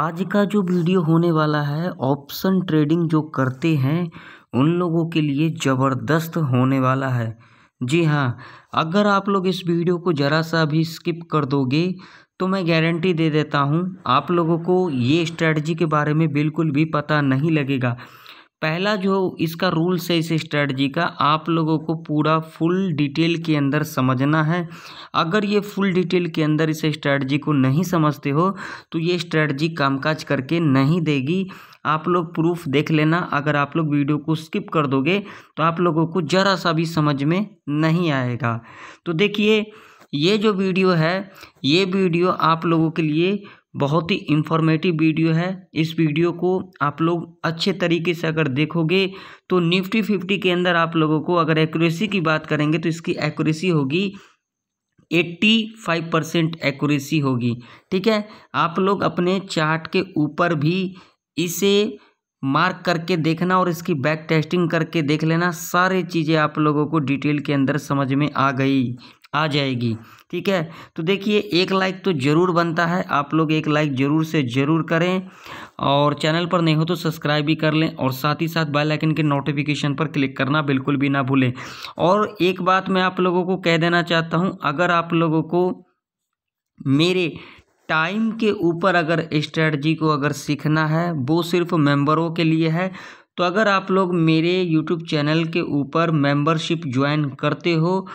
आज का जो वीडियो होने वाला है ऑप्शन ट्रेडिंग जो करते हैं उन लोगों के लिए ज़बरदस्त होने वाला है जी हाँ अगर आप लोग इस वीडियो को ज़रा सा भी स्किप कर दोगे तो मैं गारंटी दे देता हूँ आप लोगों को ये स्ट्रेटजी के बारे में बिल्कुल भी पता नहीं लगेगा पहला जो इसका रूल्स है इस स्ट्रेटजी का आप लोगों को पूरा फुल डिटेल के अंदर समझना है अगर ये फुल डिटेल के अंदर इस स्ट्रैटजी को नहीं समझते हो तो ये स्ट्रैटजी कामकाज करके नहीं देगी आप लोग प्रूफ देख लेना अगर आप लोग वीडियो को स्किप कर दोगे तो आप लोगों को ज़रा सा भी समझ में नहीं आएगा तो देखिए ये जो वीडियो है ये वीडियो आप लोगों के लिए बहुत ही इंफॉर्मेटिव वीडियो है इस वीडियो को आप लोग अच्छे तरीके से अगर देखोगे तो निफ्टी फिफ्टी के अंदर आप लोगों को अगर एक्यूरेसी की बात करेंगे तो इसकी एक्यूरेसी होगी एट्टी फाइव परसेंट एक्यूरेसी होगी ठीक है आप लोग अपने चार्ट के ऊपर भी इसे मार्क करके देखना और इसकी बैक टेस्टिंग करके देख लेना सारी चीज़ें आप लोगों को डिटेल के अंदर समझ में आ गई आ जाएगी ठीक है तो देखिए एक लाइक तो ज़रूर बनता है आप लोग एक लाइक ज़रूर से ज़रूर करें और चैनल पर नहीं हो तो सब्सक्राइब भी कर लें और साथ ही साथ बेल आइकन के नोटिफिकेशन पर क्लिक करना बिल्कुल भी ना भूलें और एक बात मैं आप लोगों को कह देना चाहता हूँ अगर आप लोगों को मेरे टाइम के ऊपर अगर स्ट्रेटजी को अगर सीखना है वो सिर्फ मेंबरों के लिए है तो अगर आप लोग मेरे यूट्यूब चैनल के ऊपर मेंबरशिप ज्वाइन करते हो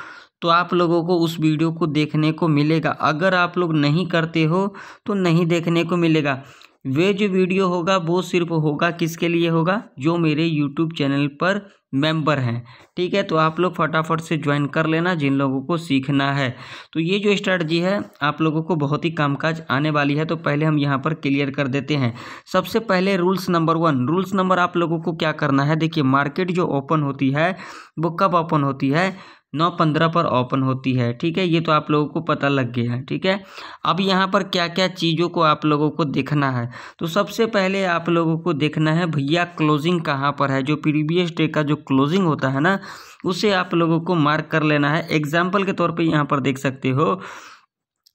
तो आप लोगों को उस वीडियो को देखने को मिलेगा अगर आप लोग नहीं करते हो तो नहीं देखने को मिलेगा वे जो वीडियो होगा वो सिर्फ होगा किसके लिए होगा जो मेरे यूट्यूब चैनल पर मेंबर हैं ठीक है तो आप लोग फटाफट से ज्वाइन कर लेना जिन लोगों को सीखना है तो ये जो स्ट्रैटी है आप लोगों को बहुत ही कामकाज आने वाली है तो पहले हम यहाँ पर क्लियर कर देते हैं सबसे पहले rules number one rules number आप लोगों को क्या करना है देखिए मार्केट जो ओपन होती है वो कब ओपन होती है नौ पंद्रह पर ओपन होती है ठीक है ये तो आप लोगों को पता लग गया है ठीक है अब यहाँ पर क्या क्या चीज़ों को आप लोगों को देखना है तो सबसे पहले आप लोगों को देखना है भैया क्लोजिंग कहाँ पर है जो प्रीवियस डे का जो क्लोजिंग होता है ना उसे आप लोगों को मार्क कर लेना है एग्जाम्पल के तौर पर यहाँ पर देख सकते हो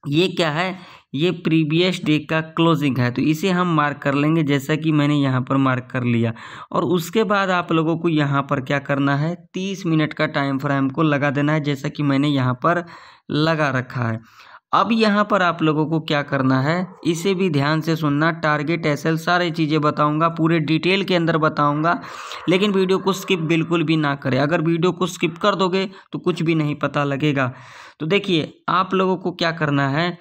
ये क्या है ये प्रीवियस डे का क्लोजिंग है तो इसे हम मार्क कर लेंगे जैसा कि मैंने यहाँ पर मार्क कर लिया और उसके बाद आप लोगों को यहाँ पर क्या करना है तीस मिनट का टाइम फ्रेम को लगा देना है जैसा कि मैंने यहाँ पर लगा रखा है अब यहाँ पर आप लोगों को क्या करना है इसे भी ध्यान से सुनना टारगेट एसएल सारी चीज़ें बताऊंगा पूरे डिटेल के अंदर बताऊंगा लेकिन वीडियो को स्किप बिल्कुल भी ना करें अगर वीडियो को स्किप कर दोगे तो कुछ भी नहीं पता लगेगा तो देखिए आप लोगों को क्या करना है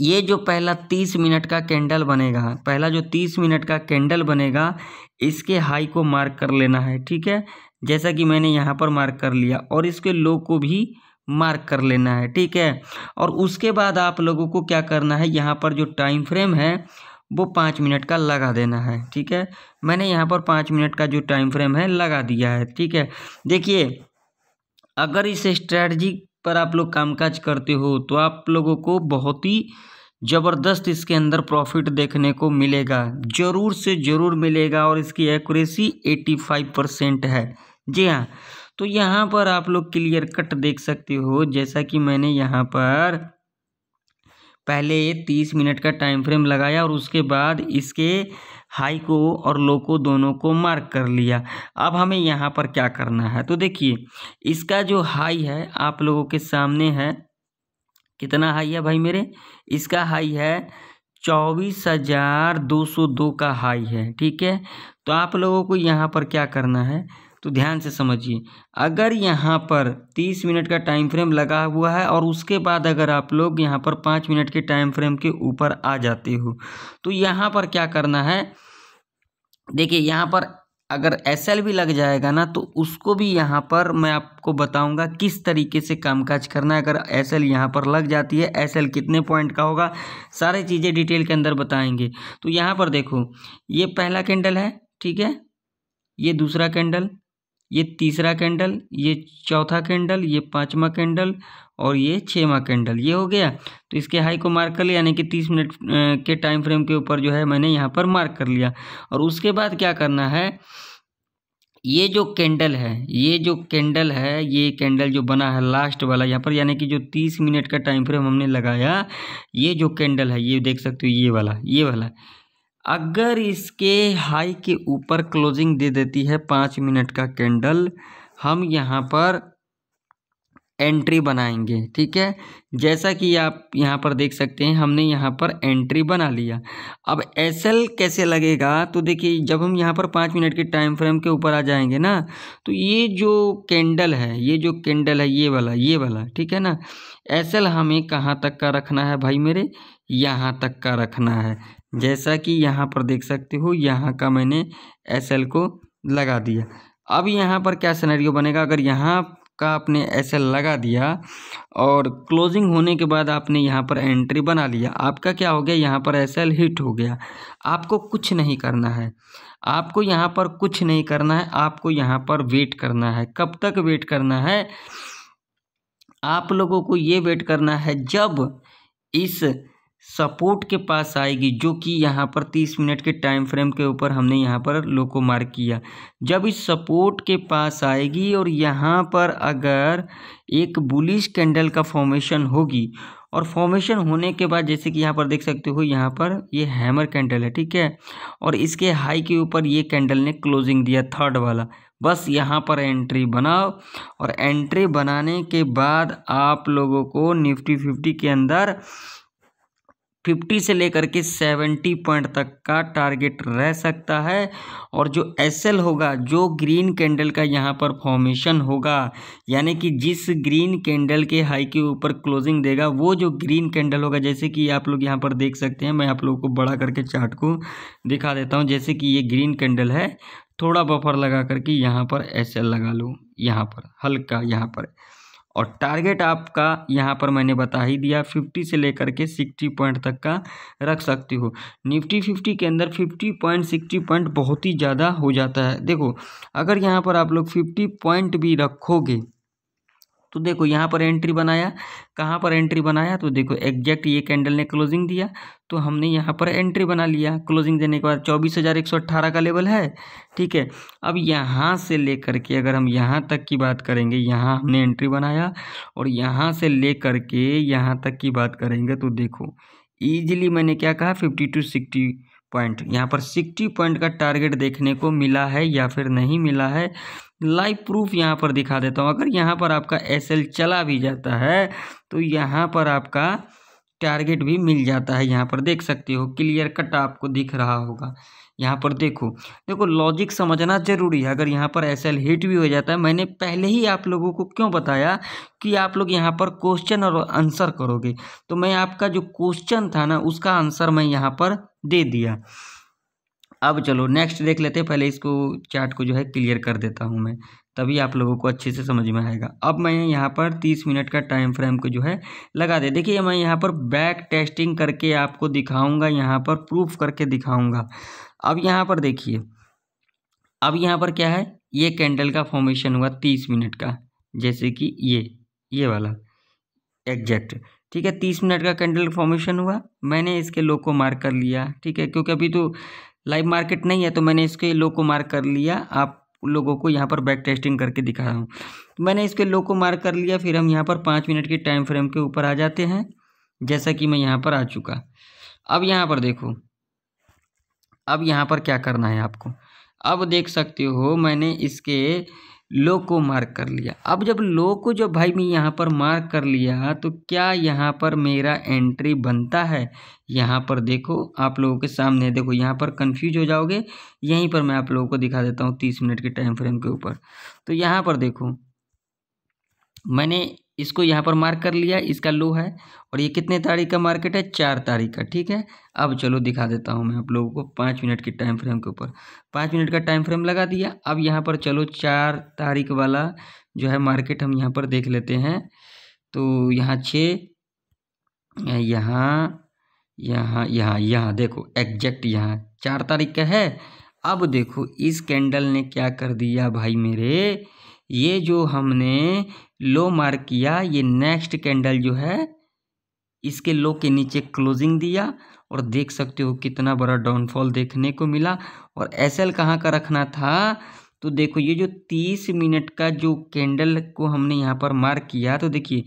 ये जो पहला तीस मिनट का कैंडल बनेगा पहला जो तीस मिनट का कैंडल बनेगा इसके हाई को मार्क कर लेना है ठीक है जैसा कि मैंने यहाँ पर मार्क कर लिया और इसके लो को भी मार्क कर लेना है ठीक है और उसके बाद आप लोगों को क्या करना है यहाँ पर जो टाइम फ्रेम है वो पाँच मिनट का लगा देना है ठीक है मैंने यहाँ पर पाँच मिनट का जो टाइम फ्रेम है लगा दिया है ठीक है देखिए अगर इस स्ट्रैटी पर आप लोग कामकाज करते हो तो आप लोगों को बहुत ही ज़बरदस्त इसके अंदर प्रॉफिट देखने को मिलेगा ज़रूर से ज़रूर मिलेगा और इसकी एक्यूरेसी 85 परसेंट है जी हाँ तो यहाँ पर आप लोग क्लियर कट देख सकते हो जैसा कि मैंने यहाँ पर पहले तीस मिनट का टाइम फ्रेम लगाया और उसके बाद इसके हाई को और लो को दोनों को मार्क कर लिया अब हमें यहाँ पर क्या करना है तो देखिए इसका जो हाई है आप लोगों के सामने है कितना हाई है भाई मेरे इसका हाई है चौबीस हजार दो सौ दो का हाई है ठीक है तो आप लोगों को यहाँ पर क्या करना है तो ध्यान से समझिए अगर यहाँ पर तीस मिनट का टाइम फ्रेम लगा हुआ है और उसके बाद अगर आप लोग यहाँ पर पाँच मिनट के टाइम फ्रेम के ऊपर आ जाते हो तो यहाँ पर क्या करना है देखिए यहाँ पर अगर एस एल भी लग जाएगा ना तो उसको भी यहाँ पर मैं आपको बताऊँगा किस तरीके से कामकाज करना है अगर एस एल यहाँ पर लग जाती है एस एल कितने पॉइंट का होगा सारे चीज़ें डिटेल के अंदर बताएंगे तो यहाँ पर देखो ये पहला कैंडल है ठीक है ये दूसरा कैंडल ये तीसरा कैंडल ये चौथा कैंडल ये पांचवा कैंडल और ये छवा कैंडल ये हो गया तो इसके हाई को मार्क कर लिया यानी कि तीस मिनट के टाइम फ्रेम के ऊपर जो है मैंने यहाँ पर मार्क कर लिया और उसके बाद क्या करना है ये जो कैंडल है ये जो कैंडल है ये कैंडल जो बना है लास्ट वाला यहाँ पर यानी कि जो तीस मिनट का टाइम फ्रेम हमने लगाया ये जो कैंडल है ये देख सकते हो ये वाला ये वाला अगर इसके हाई के ऊपर क्लोजिंग दे देती है पाँच मिनट का कैंडल हम यहाँ पर एंट्री बनाएंगे ठीक है जैसा कि आप यहाँ पर देख सकते हैं हमने यहाँ पर एंट्री बना लिया अब एस एल कैसे लगेगा तो देखिए जब हम यहाँ पर पाँच मिनट के टाइम फ्रेम के ऊपर आ जाएंगे ना तो ये जो कैंडल है ये जो कैंडल है ये वाला ये वाला ठीक है ना एस हमें कहाँ तक का रखना है भाई मेरे यहाँ तक का रखना है जैसा कि यहाँ पर देख सकते हो यहाँ का मैंने एस एल को लगा दिया अब यहाँ पर क्या सिनेरियो बनेगा अगर यहाँ का आपने एस एल लगा दिया और क्लोजिंग होने के बाद आपने यहाँ पर एंट्री बना लिया आपका क्या हो गया यहाँ पर एस एल हिट हो गया आपको कुछ नहीं करना है आपको यहाँ पर कुछ नहीं करना है आपको यहाँ पर वेट करना है कब तक वेट करना है आप लोगों को ये वेट करना है जब इस सपोर्ट के पास आएगी जो कि यहाँ पर तीस मिनट के टाइम फ्रेम के ऊपर हमने यहाँ पर लो को मार्क किया जब इस सपोर्ट के पास आएगी और यहाँ पर अगर एक बुलिश कैंडल का फॉर्मेशन होगी और फॉर्मेशन होने के बाद जैसे कि यहाँ पर देख सकते हो यहाँ पर ये यह हैमर कैंडल है ठीक है और इसके हाई के ऊपर ये कैंडल ने क्लोजिंग दिया थर्ड वाला बस यहाँ पर एंट्री बनाओ और एंट्री बनाने के बाद आप लोगों को निफ्टी फिफ्टी के अंदर फिफ्टी से लेकर के सेवेंटी पॉइंट तक का टारगेट रह सकता है और जो एस एल होगा जो ग्रीन कैंडल का यहाँ पर फॉर्मेशन होगा यानी कि जिस ग्रीन कैंडल के हाई के ऊपर क्लोजिंग देगा वो जो ग्रीन कैंडल होगा जैसे कि आप लोग यहाँ पर देख सकते हैं मैं आप लोगों को बड़ा करके चार्ट को दिखा देता हूँ जैसे कि ये ग्रीन कैंडल है थोड़ा बफर लगा करके यहाँ पर एस एल लगा लो यहाँ पर हल्का यहाँ पर और टारगेट आपका यहाँ पर मैंने बता ही दिया फिफ्टी से लेकर के सिक्सटी पॉइंट तक का रख सकती हो निफ्टी फिफ्टी के अंदर फिफ्टी पॉइंट सिक्सटी पॉइंट बहुत ही ज़्यादा हो जाता है देखो अगर यहाँ पर आप लोग फिफ्टी पॉइंट भी रखोगे तो देखो यहाँ पर एंट्री बनाया कहाँ पर एंट्री बनाया तो देखो एग्जैक्ट ये कैंडल ने क्लोजिंग दिया तो हमने यहाँ पर एंट्री बना लिया क्लोजिंग देने के बाद चौबीस हज़ार एक सौ अट्ठारह का लेवल है ठीक है अब यहाँ से ले के अगर हम यहाँ तक की बात करेंगे यहाँ हमने एंट्री बनाया और यहाँ से ले करके यहाँ तक की बात करेंगे तो देखो ईजिली मैंने क्या कहा फिफ्टी टू सिक्सटी पॉइंट यहाँ पर सिक्सटी पॉइंट का टारगेट देखने को मिला है या फिर नहीं मिला है लाइव प्रूफ यहाँ पर दिखा देता हूँ अगर यहाँ पर आपका एस चला भी जाता है तो यहाँ पर आपका टारगेट भी मिल जाता है यहाँ पर देख सकते हो क्लियर कट आपको दिख रहा होगा यहाँ पर देखो देखो लॉजिक समझना जरूरी है अगर यहाँ पर एस एल हिट भी हो जाता है मैंने पहले ही आप लोगों को क्यों बताया कि आप लोग यहाँ पर क्वेश्चन और आंसर करोगे तो मैं आपका जो क्वेश्चन था ना उसका आंसर मैं यहाँ पर दे दिया अब चलो नेक्स्ट देख लेते हैं पहले इसको चार्ट को जो है क्लियर कर देता हूँ मैं तभी आप लोगों को अच्छे से समझ में आएगा अब मैं यहाँ पर तीस मिनट का टाइम फ्रेम को जो है लगा दे देखिए मैं यहाँ पर बैक टेस्टिंग करके आपको दिखाऊंगा यहाँ पर प्रूफ करके दिखाऊंगा अब यहाँ पर देखिए अब यहाँ पर क्या है ये कैंडल का फॉर्मेशन हुआ तीस मिनट का जैसे कि ये ये वाला एग्जैक्ट ठीक है तीस मिनट का कैंडल फॉर्मेशन हुआ मैंने इसके लो को मार्क कर लिया ठीक है क्योंकि अभी तो लाइव मार्केट नहीं है तो मैंने इसके लो को मार्क कर लिया आप लोगों को यहाँ पर बैक टेस्टिंग करके दिखा रहा हूँ मैंने इसके लो को मार्क कर लिया फिर हम यहाँ पर पाँच मिनट के टाइम फ्रेम के ऊपर आ जाते हैं जैसा कि मैं यहाँ पर आ चुका अब यहाँ पर देखो अब यहाँ पर क्या करना है आपको अब देख सकते हो मैंने इसके लो को मार्क कर लिया अब जब लो को जब भाई मैं यहाँ पर मार्क कर लिया तो क्या यहाँ पर मेरा एंट्री बनता है यहाँ पर देखो आप लोगों के सामने देखो यहाँ पर कंफ्यूज हो जाओगे यहीं पर मैं आप लोगों को दिखा देता हूँ तीस मिनट के टाइम फ्रेम के ऊपर तो यहाँ पर देखो मैंने इसको यहाँ पर मार्क कर लिया इसका लो है और ये कितने तारीख का मार्केट है चार तारीख का ठीक है अब चलो दिखा देता हूँ मैं आप लोगों को पाँच मिनट के टाइम फ्रेम के ऊपर पाँच मिनट का टाइम फ्रेम लगा दिया अब यहाँ पर चलो चार तारीख वाला जो है मार्केट हम यहाँ पर देख लेते हैं तो यहाँ छः यहाँ यहाँ यहाँ यहाँ देखो एग्जैक्ट यहाँ चार तारीख का है अब देखो इस कैंडल ने क्या कर दिया भाई मेरे ये जो हमने लो मार्क किया ये नेक्स्ट कैंडल जो है इसके लो के नीचे क्लोजिंग दिया और देख सकते हो कितना बड़ा डाउनफॉल देखने को मिला और एस एल कहाँ का रखना था तो देखो ये जो तीस मिनट का जो कैंडल को हमने यहाँ पर मार्क किया तो देखिए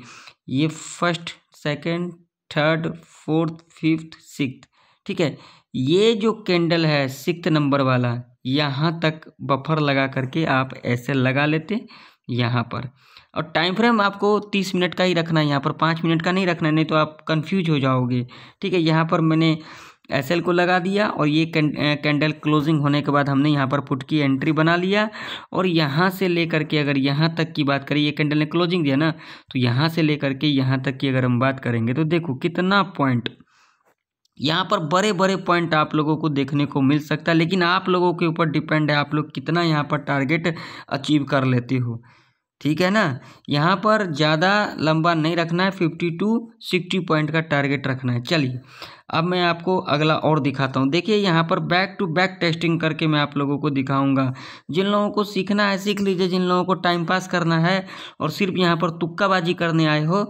ये first second third fourth fifth six ठीक है ये जो कैंडल है सिक्स नंबर वाला यहाँ तक बफर लगा करके आप ऐसे लगा लेते यहाँ पर और टाइम फ्रेम आपको तीस मिनट का ही रखना है यहाँ पर पाँच मिनट का नहीं रखना है नहीं तो आप कंफ्यूज हो जाओगे ठीक है यहाँ पर मैंने एस को लगा दिया और ये कैंडल क्लोजिंग होने के बाद हमने यहाँ पर पुट की एंट्री बना लिया और यहाँ से लेकर के अगर यहाँ तक की बात करें ये कैंडल ने क्लोजिंग दिया ना तो यहाँ से लेकर के यहाँ तक की अगर हम बात करेंगे तो देखो कितना पॉइंट यहाँ पर बड़े बड़े पॉइंट आप लोगों को देखने को मिल सकता है लेकिन आप लोगों के ऊपर डिपेंड है आप लोग कितना यहाँ पर टारगेट अचीव कर लेते हो ठीक है ना यहाँ पर ज़्यादा लंबा नहीं रखना है फिफ्टी टू सिक्सटी पॉइंट का टारगेट रखना है चलिए अब मैं आपको अगला और दिखाता हूँ देखिए यहाँ पर बैक टू बैक टेस्टिंग करके मैं आप लोगों को दिखाऊंगा जिन लोगों को सीखना है सीख लीजिए जिन लोगों को टाइम पास करना है और सिर्फ यहाँ पर तुक्काबाजी करने आए हो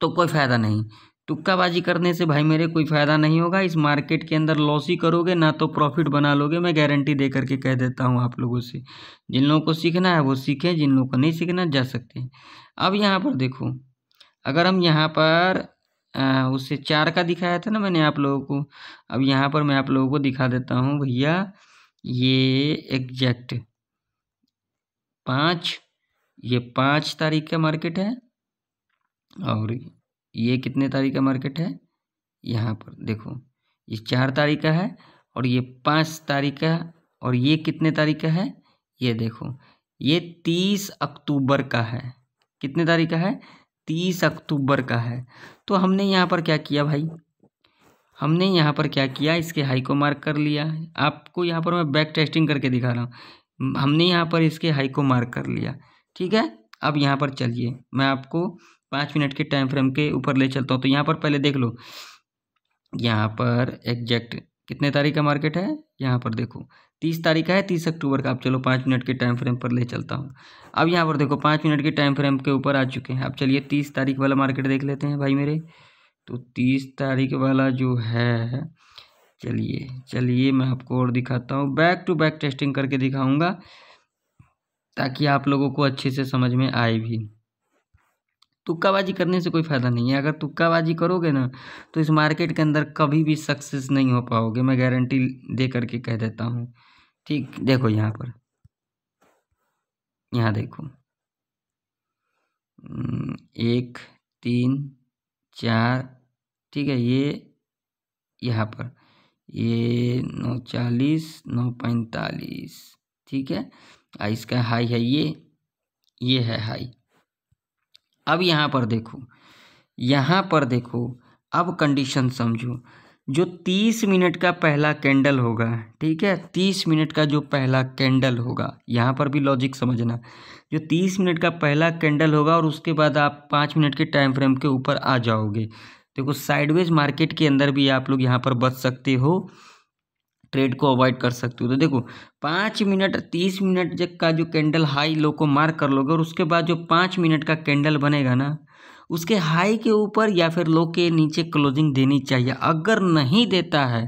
तो कोई फ़ायदा नहीं तुक्काबाजी करने से भाई मेरे कोई फ़ायदा नहीं होगा इस मार्केट के अंदर लॉस ही करोगे ना तो प्रॉफिट बना लोगे मैं गारंटी दे करके कह देता हूँ आप लोगों से जिन लोगों को सीखना है वो सीखें जिन लोगों को नहीं सीखना जा सकते हैं अब यहाँ पर देखो अगर हम यहाँ पर आ, उससे चार का दिखाया था ना मैंने आप लोगों को अब यहाँ पर मैं आप लोगों को दिखा देता हूँ भैया ये एग्जैक्ट पाँच ये पाँच तारीख का मार्केट है और ये कितने तारीख का मार्केट है यहाँ पर देखो ये चार तारीख का है और ये पाँच तारीख का और ये कितने तारीख का है ये देखो ये तीस अक्टूबर का है कितने तारीख का है तीस अक्टूबर का है तो हमने यहाँ पर क्या किया भाई हमने यहाँ पर क्या किया इसके हाई को मार्क कर लिया आपको यहाँ पर मैं बैक टेस्टिंग करके दिखा रहा हूँ हमने यहाँ पर इसके हाई को मार्क कर लिया ठीक है अब यहाँ पर चलिए मैं आपको पाँच मिनट के टाइम फ्रेम के ऊपर ले चलता हूँ तो यहाँ पर पहले देख लो यहाँ पर एग्जैक्ट कितने तारीख का मार्केट है यहाँ पर देखो तीस तारीख का है तीस अक्टूबर का आप चलो पाँच मिनट के टाइम फ्रेम पर ले चलता हूँ अब यहाँ पर देखो पाँच मिनट के टाइम फ्रेम के ऊपर आ चुके हैं अब चलिए तीस तारीख वाला मार्केट देख लेते हैं भाई मेरे तो तीस तारीख वाला जो है चलिए चलिए मैं आपको और दिखाता हूँ बैक टू बैक टेस्टिंग करके दिखाऊँगा ताकि आप लोगों को अच्छे से समझ में आए भी तुक्काबाजी करने से कोई फ़ायदा नहीं है अगर तुक्काबाजी करोगे ना तो इस मार्केट के अंदर कभी भी सक्सेस नहीं हो पाओगे मैं गारंटी दे करके कह देता हूँ ठीक देखो यहाँ पर यहाँ देखो हम्म, एक तीन चार ठीक है ये यहाँ पर ये नौ चालीस नौ पैंतालीस ठीक है इसका हाई है ये ये है हाई अब यहाँ पर देखो यहाँ पर देखो अब कंडीशन समझो जो तीस मिनट का पहला कैंडल होगा ठीक है तीस मिनट का जो पहला कैंडल होगा यहाँ पर भी लॉजिक समझना जो तीस मिनट का पहला कैंडल होगा और उसके बाद आप पाँच मिनट के टाइम फ्रेम के ऊपर आ जाओगे देखो साइडवेज मार्केट के अंदर भी आप लोग यहाँ पर बच सकते हो ट्रेड को अवॉइड कर सकते हो तो देखो पाँच मिनट तीस मिनट जब का जो कैंडल हाई लो को मार्क कर लोगे और उसके बाद जो पाँच मिनट का कैंडल बनेगा ना उसके हाई के ऊपर या फिर लो के नीचे क्लोजिंग देनी चाहिए अगर नहीं देता है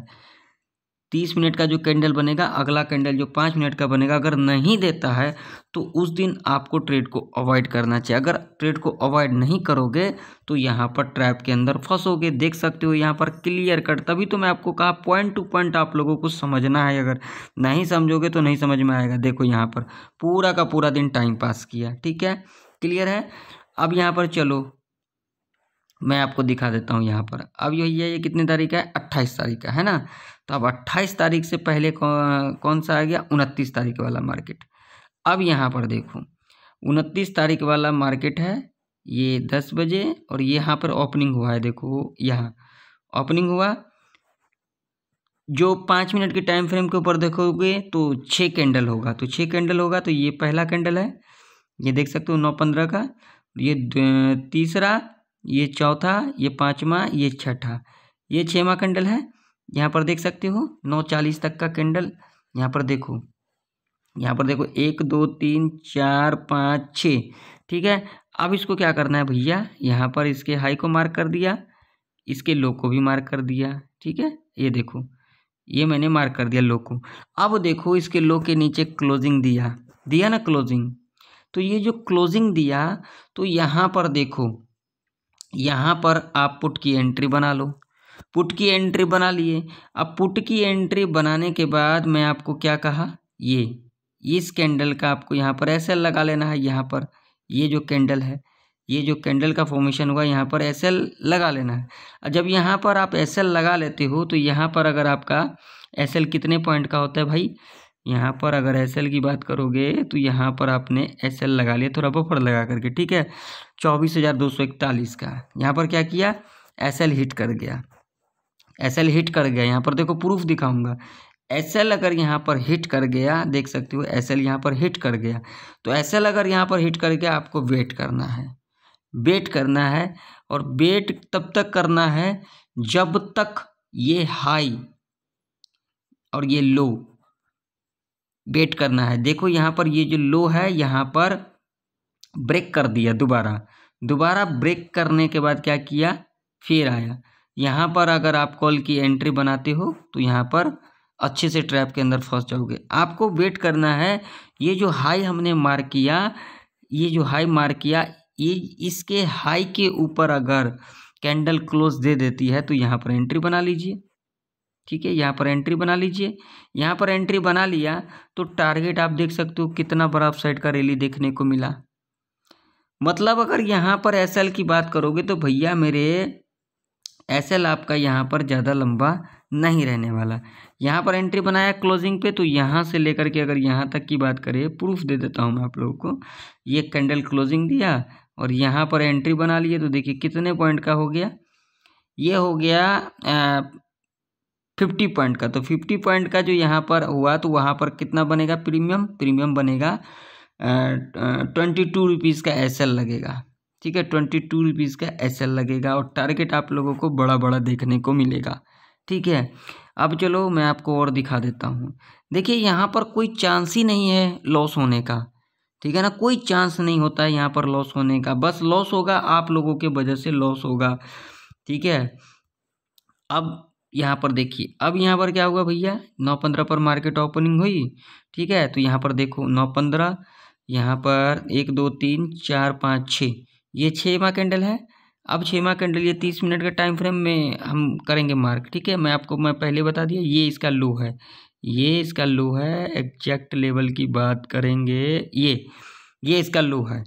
तीस मिनट का जो कैंडल बनेगा अगला कैंडल जो पाँच मिनट का बनेगा अगर नहीं देता है तो उस दिन आपको ट्रेड को अवॉइड करना चाहिए अगर ट्रेड को अवॉइड नहीं करोगे तो यहाँ पर ट्रैप के अंदर फंसोगे देख सकते हो यहाँ पर क्लियर कट तभी तो मैं आपको कहा पॉइंट टू पॉइंट आप लोगों को समझना है अगर नहीं समझोगे तो नहीं समझ में आएगा देखो यहाँ पर पूरा का पूरा दिन टाइम पास किया ठीक है क्लियर है अब यहाँ पर चलो मैं आपको दिखा देता हूँ यहाँ पर अब यही है ये कितनी तारीख है अट्ठाईस तारीख का है ना तो अब अट्ठाईस तारीख से पहले कौन सा आ गया उनतीस तारीख वाला मार्केट अब यहाँ पर देखो उनतीस तारीख वाला मार्केट है ये दस बजे और यहाँ पर ओपनिंग हुआ है देखो यहाँ ओपनिंग हुआ जो पाँच मिनट के टाइम फ्रेम के ऊपर देखोगे तो छः कैंडल होगा तो छः कैंडल होगा तो ये पहला कैंडल है ये देख सकते हो नौ पंद्रह का ये तीसरा ये चौथा ये पाँचवा ये छठा ये छवा कैंडल है यहाँ पर देख सकते हो नौ चालीस तक का कैंडल यहाँ पर देखो यहाँ पर देखो एक दो तीन चार पाँच छ ठीक है अब इसको क्या करना है भैया यहाँ पर इसके हाई को मार्क कर दिया इसके लो को भी मार्क कर दिया ठीक है ये देखो ये मैंने मार्क कर दिया लो को अब देखो इसके लो के नीचे क्लोजिंग दिया दिया ना क्लोजिंग तो ये जो क्लोजिंग दिया तो यहाँ पर देखो यहाँ पर आप पुट की एंट्री बना लो पुट की एंट्री बना लिए अब पुट की एंट्री बनाने के बाद मैं आपको क्या कहा ये इस कैंडल का आपको यहाँ पर एस लगा लेना है यहाँ पर ये जो कैंडल है ये जो कैंडल का फॉर्मेशन हुआ यहाँ पर एस लगा लेना है जब यहाँ पर आप एस लगा लेते हो तो यहाँ पर अगर आपका एस कितने पॉइंट का होता है भाई यहाँ पर अगर एस की बात करोगे तो यहाँ पर आपने एस लगा लिया थोड़ा बफर लगा करके ठीक है चौबीस हज़ार दो सौ इकतालीस का यहाँ पर क्या किया एस हिट कर गया एस एल हिट कर गया यहाँ पर देखो प्रूफ दिखाऊंगा एस एल अगर यहाँ पर हिट कर गया देख सकते हो एस एल यहाँ पर हिट कर गया तो एस एल अगर यहाँ पर हिट कर गया आपको वेट करना है वेट करना है और वेट तब तक करना है जब तक ये हाई और ये लो वेट करना है देखो यहाँ पर ये जो लो है यहाँ पर ब्रेक कर दिया दोबारा दोबारा ब्रेक करने के बाद क्या किया फिर आया यहाँ पर अगर आप कॉल की एंट्री बनाते हो तो यहाँ पर अच्छे से ट्रैप के अंदर फंस जाओगे आपको वेट करना है ये जो हाई हमने मार्क किया ये जो हाई मार्क किया ये इसके हाई के ऊपर अगर कैंडल क्लोज दे देती है तो यहाँ पर एंट्री बना लीजिए ठीक है यहाँ पर एंट्री बना लीजिए यहाँ पर एंट्री बना लिया तो टारगेट आप देख सकते हो कितना बड़ा अपसाइड का रैली देखने को मिला मतलब अगर यहाँ पर एस की बात करोगे तो भैया मेरे एस एल आपका यहाँ पर ज़्यादा लंबा नहीं रहने वाला यहाँ पर एंट्री बनाया क्लोजिंग पे तो यहाँ से लेकर के अगर यहाँ तक की बात करें प्रूफ दे देता हूँ मैं आप लोगों को ये कैंडल क्लोजिंग दिया और यहाँ पर एंट्री बना लिए तो देखिए कितने पॉइंट का हो गया ये हो गया आ, फिफ्टी पॉइंट का तो फिफ्टी पॉइंट का जो यहाँ पर हुआ तो वहाँ पर कितना बनेगा प्रीमियम प्रीमियम बनेगा ट्वेंटी टू रुपीज़ का एस लगेगा ठीक है ट्वेंटी टू रुपीज़ का एस लगेगा और टारगेट आप लोगों को बड़ा बड़ा देखने को मिलेगा ठीक है अब चलो मैं आपको और दिखा देता हूँ देखिए यहाँ पर कोई चांस ही नहीं है लॉस होने का ठीक है ना कोई चांस नहीं होता है यहाँ पर लॉस होने का बस लॉस होगा आप लोगों के वजह से लॉस होगा ठीक है अब यहाँ पर देखिए अब यहाँ पर क्या होगा भैया नौ पंद्रह पर मार्केट ओपनिंग हुई ठीक है तो यहाँ पर देखो नौ पंद्रह यहाँ पर एक दो तीन चार पाँच छः ये छमा कैंडल है अब छमा कैंडल ये तीस मिनट के टाइम फ्रेम में हम करेंगे मार्क ठीक है मैं आपको मैं पहले बता दिया ये इसका लो है ये इसका लो है एग्जैक्ट लेवल की बात करेंगे ये ये इसका लो है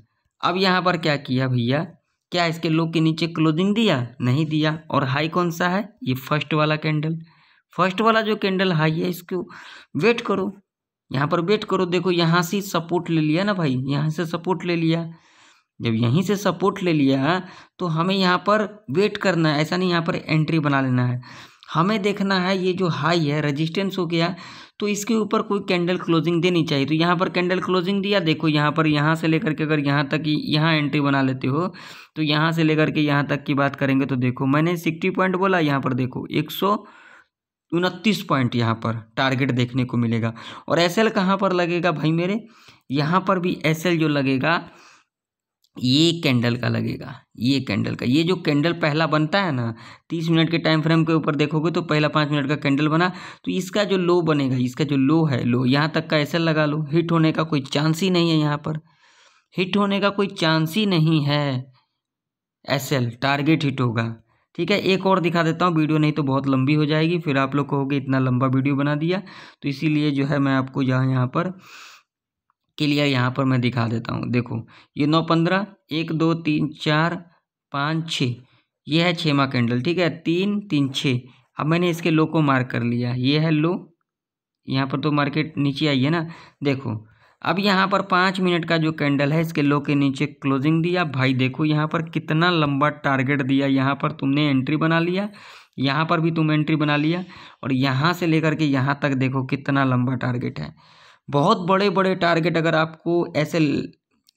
अब यहाँ पर क्या किया भैया क्या इसके लो के नीचे क्लोजिंग दिया नहीं दिया और हाई कौन सा है ये फर्स्ट वाला कैंडल फर्स्ट वाला जो कैंडल हाई है इसको वेट करो यहाँ पर वेट करो देखो यहाँ से सपोर्ट ले लिया ना भाई यहाँ से सपोर्ट ले लिया जब हाँ। यहीं से सपोर्ट ले लिया तो हमें यहाँ पर वेट करना है ऐसा नहीं यहाँ पर एंट्री बना लेना है हमें देखना है ये जो हाई है रेजिस्टेंस हो गया तो इसके ऊपर कोई कैंडल क्लोजिंग देनी चाहिए तो यहाँ पर कैंडल क्लोजिंग दिया देखो यहाँ पर यहाँ से लेकर के अगर यहाँ तक यहाँ एंट्री बना लेते हो तो यहाँ से लेकर के यहाँ तक की बात करेंगे तो देखो मैंने सिक्सटी पॉइंट बोला यहाँ पर देखो एक सौ उनतीस पॉइंट यहाँ पर टारगेट देखने को मिलेगा और एस एल कहाँ पर लगेगा भाई मेरे यहाँ पर भी एस एल जो लगेगा ये कैंडल का लगेगा ये कैंडल का ये जो कैंडल पहला बनता है ना तीस मिनट के टाइम फ्रेम के ऊपर देखोगे तो पहला पाँच मिनट का कैंडल बना तो इसका जो लो बनेगा इसका जो लो है लो यहाँ तक का ऐसा लगा लो हिट होने का कोई चांस ही नहीं है यहाँ पर हिट होने का कोई चांस ही नहीं है एस एल टारगेट हिट होगा ठीक है एक और दिखा देता हूँ वीडियो नहीं तो बहुत लंबी हो जाएगी फिर आप लोग कहोगे इतना लंबा वीडियो बना दिया तो इसीलिए जो है मैं आपको यहाँ यहाँ पर के लिए यहाँ पर मैं दिखा देता हूँ देखो ये नौ पंद्रह एक दो तीन चार पाँच छः ये है छेमा कैंडल ठीक है तीन तीन छः अब मैंने इसके लो को मार्क कर लिया ये है लो यहाँ पर तो मार्केट नीचे आई है ना देखो अब यहाँ पर पाँच मिनट का जो कैंडल है इसके लो के नीचे क्लोजिंग दिया भाई देखो यहाँ पर कितना लंबा टारगेट दिया यहाँ पर तुमने एंट्री बना लिया यहाँ पर भी तुम एंट्री बना लिया और यहाँ से लेकर के यहाँ तक देखो कितना लंबा टारगेट है बहुत बड़े बड़े टारगेट अगर आपको ऐसे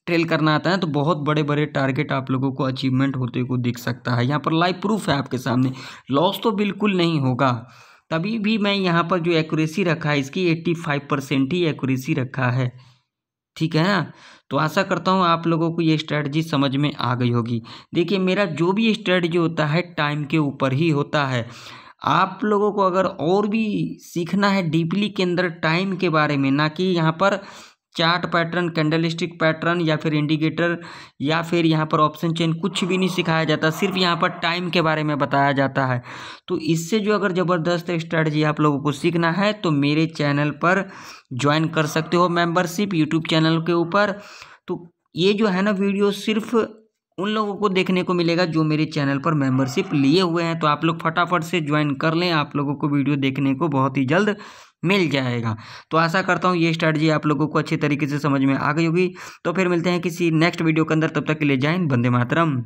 ट्रेल करना आता है तो बहुत बड़े बड़े टारगेट आप लोगों को अचीवमेंट होते को दिख सकता है यहाँ पर लाइव प्रूफ है आपके सामने लॉस तो बिल्कुल नहीं होगा तभी भी मैं यहाँ पर जो एक्यूरेसी रखा है इसकी एट्टी फाइव परसेंट ही एक्यूरेसी रखा है ठीक है ना तो आशा करता हूँ आप लोगों को ये स्ट्रैटी समझ में आ गई होगी देखिए मेरा जो भी स्ट्रैटी होता है टाइम के ऊपर ही होता है आप लोगों को अगर और भी सीखना है डीपली के अंदर टाइम के बारे में ना कि यहाँ पर चार्ट पैटर्न कैंडलिस्टिक पैटर्न या फिर इंडिकेटर या फिर यहाँ पर ऑप्शन चेन कुछ भी नहीं सिखाया जाता सिर्फ यहाँ पर टाइम के बारे में बताया जाता है तो इससे जो अगर ज़बरदस्त स्ट्रैटी आप लोगों को सीखना है तो मेरे चैनल पर ज्वाइन कर सकते हो मेंबरशिप यूट्यूब चैनल के ऊपर तो ये जो है ना वीडियो सिर्फ उन लोगों को देखने को मिलेगा जो मेरे चैनल पर मेंबरशिप लिए हुए हैं तो आप लोग फटाफट से ज्वाइन कर लें आप लोगों को वीडियो देखने को बहुत ही जल्द मिल जाएगा तो आशा करता हूँ ये स्ट्रैटी आप लोगों को अच्छे तरीके से समझ में आ गई होगी तो फिर मिलते हैं किसी नेक्स्ट वीडियो के अंदर तब तक के लिए जय बंदे मातरम